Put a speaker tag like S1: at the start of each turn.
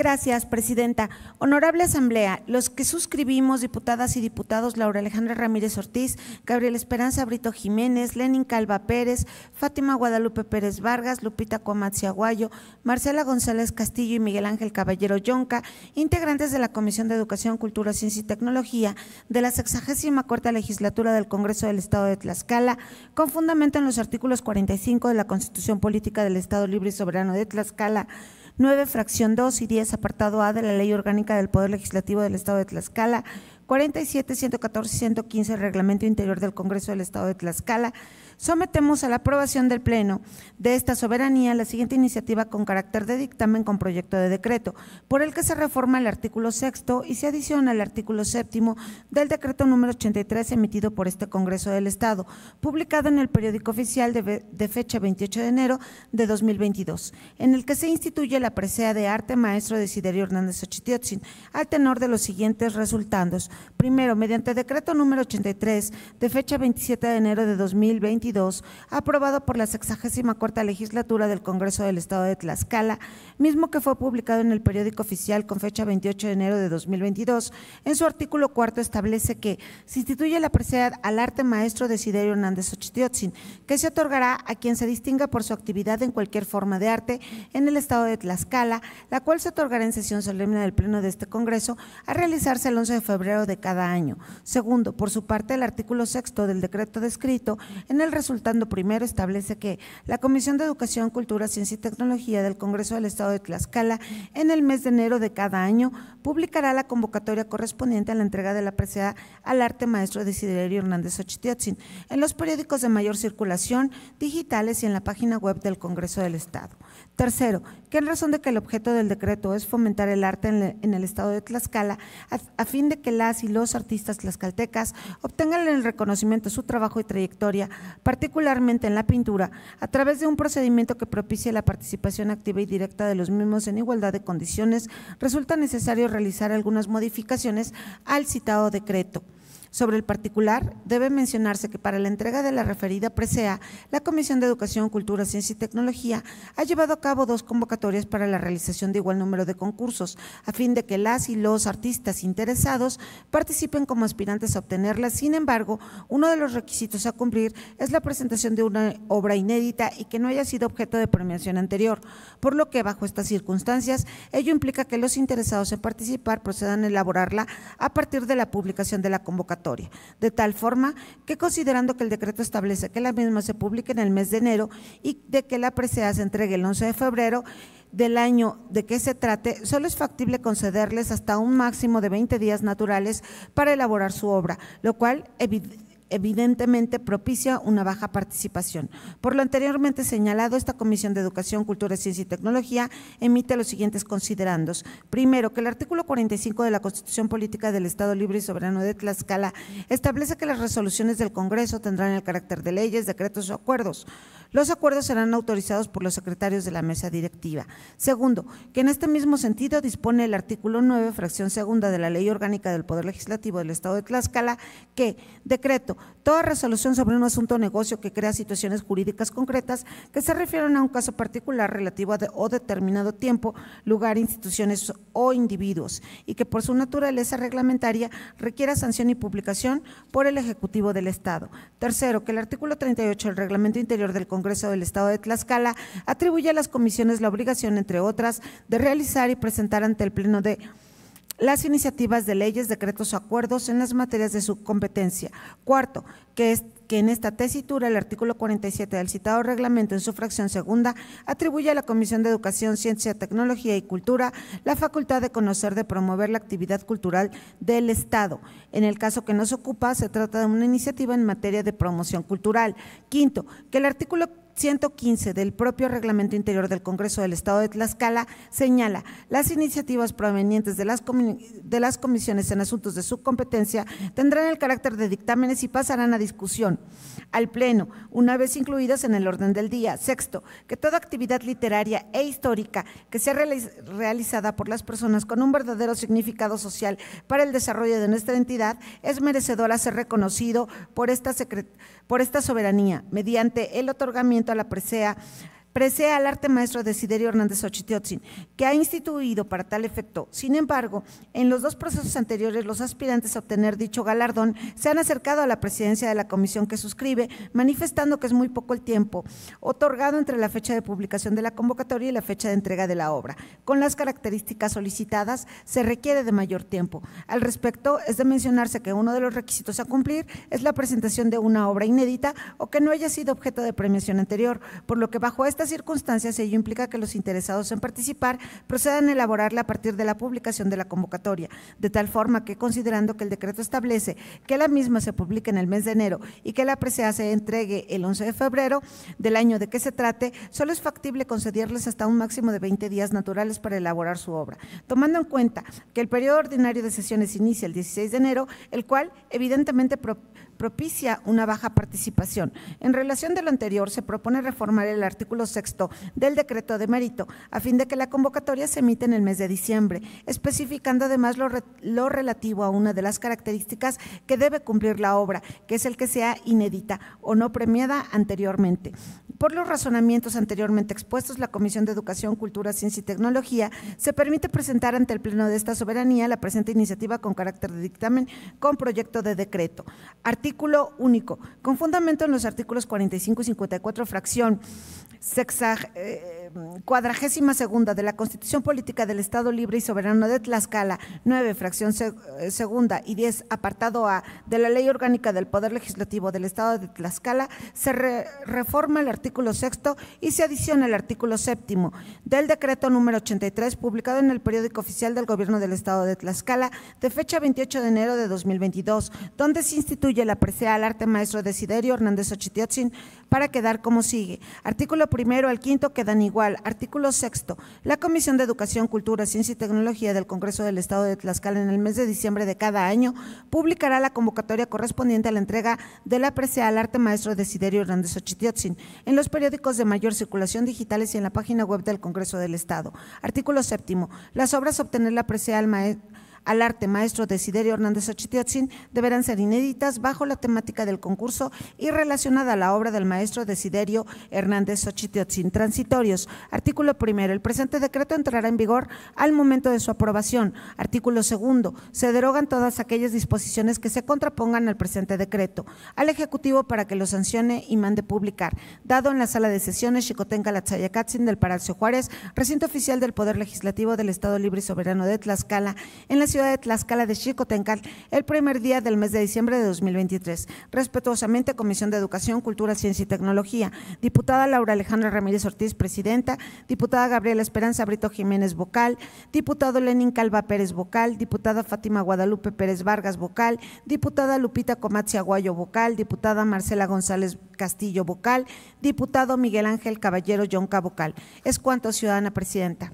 S1: Gracias, Presidenta. Honorable Asamblea, los que suscribimos, diputadas y diputados Laura Alejandra Ramírez Ortiz, Gabriel Esperanza Brito Jiménez, Lenin Calva Pérez, Fátima Guadalupe Pérez Vargas, Lupita Comatzi Aguayo, Marcela González Castillo y Miguel Ángel Caballero Yonca, integrantes de la Comisión de Educación, Cultura, Ciencia y Tecnología de la cuarta Legislatura del Congreso del Estado de Tlaxcala, con fundamento en los artículos 45 de la Constitución Política del Estado Libre y Soberano de Tlaxcala, 9, fracción 2 y 10, apartado A de la Ley Orgánica del Poder Legislativo del Estado de Tlaxcala, 47, 114 y 115 Reglamento Interior del Congreso del Estado de Tlaxcala, sometemos a la aprobación del Pleno de esta soberanía la siguiente iniciativa con carácter de dictamen con proyecto de decreto, por el que se reforma el artículo sexto y se adiciona el artículo séptimo del decreto número 83 emitido por este Congreso del Estado, publicado en el periódico oficial de, fecha 28 de enero de 2022, en el que se instituye la presea de arte maestro de Siderio Hernández Ochitiotzin, al tenor de los siguientes resultados. Primero, mediante decreto número 83 de fecha 27 de enero de 2022, aprobado por la 64 Legislatura del Congreso del Estado de Tlaxcala, mismo que fue publicado en el periódico oficial con fecha 28 de enero de 2022. En su artículo cuarto establece que se instituye la presencia al arte maestro de Siderio Hernández Ochitiotzin, que se otorgará a quien se distinga por su actividad en cualquier forma de arte en el Estado de Tlaxcala, la cual se otorgará en sesión solemne del Pleno de este Congreso a realizarse el 11 de febrero de cada año. Segundo, por su parte, el artículo sexto del decreto descrito en el resultando primero establece que la Comisión de Educación, Cultura, Ciencia y Tecnología del Congreso del Estado de Tlaxcala, en el mes de enero de cada año, publicará la convocatoria correspondiente a la entrega de la presea al arte maestro de Desiderio Hernández Ochitiotzin en los periódicos de mayor circulación, digitales y en la página web del Congreso del Estado. Tercero, que en razón de que el objeto del decreto es fomentar el arte en, el Estado de Tlaxcala, a, fin de que las y los artistas tlaxcaltecas obtengan el reconocimiento de su trabajo y trayectoria particularmente en la pintura, a través de un procedimiento que propicie la participación activa y directa de los mismos en igualdad de condiciones, resulta necesario realizar algunas modificaciones al citado decreto. Sobre el particular, debe mencionarse que para la entrega de la referida presea, la Comisión de Educación, Cultura, Ciencia y Tecnología ha llevado a cabo dos convocatorias para la realización de igual número de concursos, a fin de que las y los artistas interesados participen como aspirantes a obtenerla, Sin embargo, uno de los requisitos a cumplir es la presentación de una obra inédita y que no haya sido objeto de premiación anterior, por lo que bajo estas circunstancias, ello implica que los interesados en participar procedan a elaborarla a partir de la publicación de la convocatoria de tal forma que considerando que el decreto establece que la misma se publique en el mes de enero y de que la presea se entregue el 11 de febrero, del año de que se trate, solo es factible concederles hasta un máximo de 20 días naturales para elaborar su obra, lo cual evidencia evidentemente propicia una baja participación. Por lo anteriormente señalado, esta Comisión de Educación, Cultura, Ciencia y Tecnología emite los siguientes considerandos. Primero, que el artículo 45 de la Constitución Política del Estado Libre y Soberano de Tlaxcala establece que las resoluciones del Congreso tendrán el carácter de leyes, decretos o acuerdos. Los acuerdos serán autorizados por los secretarios de la mesa directiva. Segundo, que en este mismo sentido dispone el artículo 9, fracción segunda de la Ley Orgánica del Poder Legislativo del Estado de Tlaxcala, que decreto Toda resolución sobre un asunto o negocio que crea situaciones jurídicas concretas que se refieren a un caso particular relativo a o determinado tiempo, lugar, instituciones o individuos y que por su naturaleza reglamentaria requiera sanción y publicación por el Ejecutivo del Estado. Tercero, que el artículo 38 del Reglamento Interior del Congreso del Estado de Tlaxcala atribuye a las comisiones la obligación, entre otras, de realizar y presentar ante el Pleno de las iniciativas de leyes, decretos o acuerdos en las materias de su competencia. Cuarto, que, es, que en esta tesitura el artículo 47 del citado reglamento en su fracción segunda atribuye a la Comisión de Educación, Ciencia, Tecnología y Cultura la facultad de conocer, de promover la actividad cultural del Estado. En el caso que nos ocupa, se trata de una iniciativa en materia de promoción cultural. Quinto, que el artículo 115 del propio Reglamento Interior del Congreso del Estado de Tlaxcala señala, las iniciativas provenientes de las, de las comisiones en asuntos de su competencia tendrán el carácter de dictámenes y pasarán a discusión al Pleno, una vez incluidas en el orden del día. Sexto, que toda actividad literaria e histórica que sea realizada por las personas con un verdadero significado social para el desarrollo de nuestra entidad es merecedora ser reconocido por esta Secretaría por esta soberanía, mediante el otorgamiento a la presea presea al arte maestro Desiderio Hernández Ochitiotzin, que ha instituido para tal efecto. Sin embargo, en los dos procesos anteriores, los aspirantes a obtener dicho galardón se han acercado a la presidencia de la comisión que suscribe, manifestando que es muy poco el tiempo otorgado entre la fecha de publicación de la convocatoria y la fecha de entrega de la obra. Con las características solicitadas, se requiere de mayor tiempo. Al respecto, es de mencionarse que uno de los requisitos a cumplir es la presentación de una obra inédita o que no haya sido objeto de premiación anterior, por lo que bajo esta estas circunstancias, ello implica que los interesados en participar procedan a elaborarla a partir de la publicación de la convocatoria, de tal forma que, considerando que el decreto establece que la misma se publique en el mes de enero y que la presea se entregue el 11 de febrero del año de que se trate, solo es factible concederles hasta un máximo de 20 días naturales para elaborar su obra, tomando en cuenta que el periodo ordinario de sesiones inicia el 16 de enero, el cual evidentemente propicia una baja participación. En relación de lo anterior, se propone reformar el artículo sexto del decreto de mérito, a fin de que la convocatoria se emite en el mes de diciembre, especificando además lo, lo relativo a una de las características que debe cumplir la obra, que es el que sea inédita o no premiada anteriormente. Por los razonamientos anteriormente expuestos, la Comisión de Educación, Cultura, Ciencia y Tecnología se permite presentar ante el Pleno de esta soberanía la presente iniciativa con carácter de dictamen con proyecto de decreto. Artículo único. Con fundamento en los artículos 45 y 54, fracción sexag... Eh, Mm, cuadragésima segunda de la Constitución Política del Estado Libre y Soberano de Tlaxcala, nueve fracción eh, segunda y 10, apartado A de la Ley Orgánica del Poder Legislativo del Estado de Tlaxcala, se reforma el artículo sexto y se adiciona el artículo séptimo del decreto número 83, publicado en el periódico oficial del Gobierno del Estado de Tlaxcala, de fecha 28 de enero de 2022, donde se instituye la presea al arte maestro Desiderio Hernández Ochitiotzin para quedar como sigue. Artículo primero al quinto quedan igual Artículo sexto. La Comisión de Educación, Cultura, Ciencia y Tecnología del Congreso del Estado de Tlaxcala en el mes de diciembre de cada año publicará la convocatoria correspondiente a la entrega de la presea al arte maestro Desiderio Hernández Ochitiotzin en los periódicos de mayor circulación digitales y en la página web del Congreso del Estado. Artículo séptimo. Las obras obtener la presea al maestro al arte maestro Desiderio Hernández Ochitiotzin deberán ser inéditas bajo la temática del concurso y relacionada a la obra del maestro Desiderio Hernández Ochitiotzin. Transitorios. Artículo primero. El presente decreto entrará en vigor al momento de su aprobación. Artículo segundo. Se derogan todas aquellas disposiciones que se contrapongan al presente decreto al Ejecutivo para que lo sancione y mande publicar. Dado en la sala de sesiones Chicotenca Latzayacatzin del Palacio Juárez, recinto oficial del Poder Legislativo del Estado Libre y Soberano de Tlaxcala, en la ciudad de Tlaxcala de Tencal, el primer día del mes de diciembre de 2023. Respetuosamente, Comisión de Educación, Cultura, Ciencia y Tecnología. Diputada Laura Alejandra Ramírez Ortiz, presidenta. Diputada Gabriela Esperanza Brito Jiménez, vocal. Diputado Lenín Calva Pérez, vocal. Diputada Fátima Guadalupe Pérez Vargas, vocal. Diputada Lupita Comatzi Aguayo, vocal. Diputada Marcela González Castillo, vocal. Diputado Miguel Ángel Caballero Yonca, vocal. Es cuanto, ciudadana presidenta.